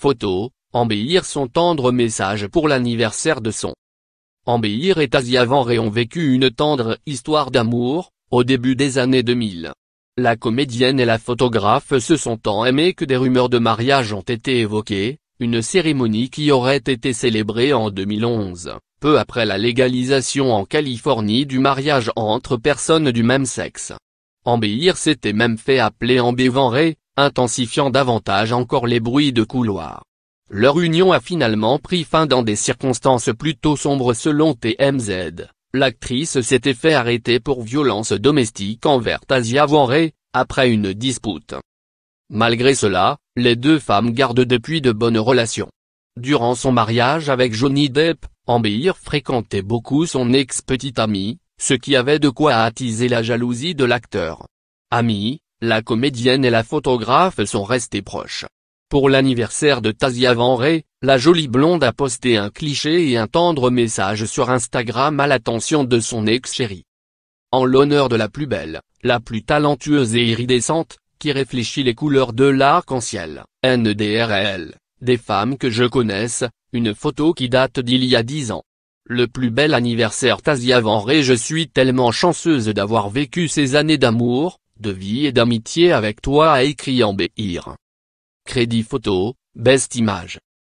Photo, Ambéir son tendre message pour l'anniversaire de son. Ambéir et Van Ré ont vécu une tendre histoire d'amour, au début des années 2000. La comédienne et la photographe se sont tant aimées que des rumeurs de mariage ont été évoquées, une cérémonie qui aurait été célébrée en 2011, peu après la légalisation en Californie du mariage entre personnes du même sexe. Ambéir s'était même fait appeler Ré, intensifiant davantage encore les bruits de couloir. Leur union a finalement pris fin dans des circonstances plutôt sombres selon TMZ. L'actrice s'était fait arrêter pour violence domestique envers Tasia après une dispute. Malgré cela, les deux femmes gardent depuis de bonnes relations. Durant son mariage avec Johnny Depp, Amber fréquentait beaucoup son ex-petite amie, ce qui avait de quoi attiser la jalousie de l'acteur. Ami, la comédienne et la photographe sont restées proches. Pour l'anniversaire de Tasia Van la jolie blonde a posté un cliché et un tendre message sur Instagram à l'attention de son ex-chérie. En l'honneur de la plus belle, la plus talentueuse et iridescente, qui réfléchit les couleurs de l'arc-en-ciel, NDRL, des femmes que je connaisse, une photo qui date d'il y a dix ans. Le plus bel anniversaire Tasia Van Je suis tellement chanceuse d'avoir vécu ces années d'amour, de vie et d'amitié avec toi a écrit en B.I.R. Crédit photo, Best Image.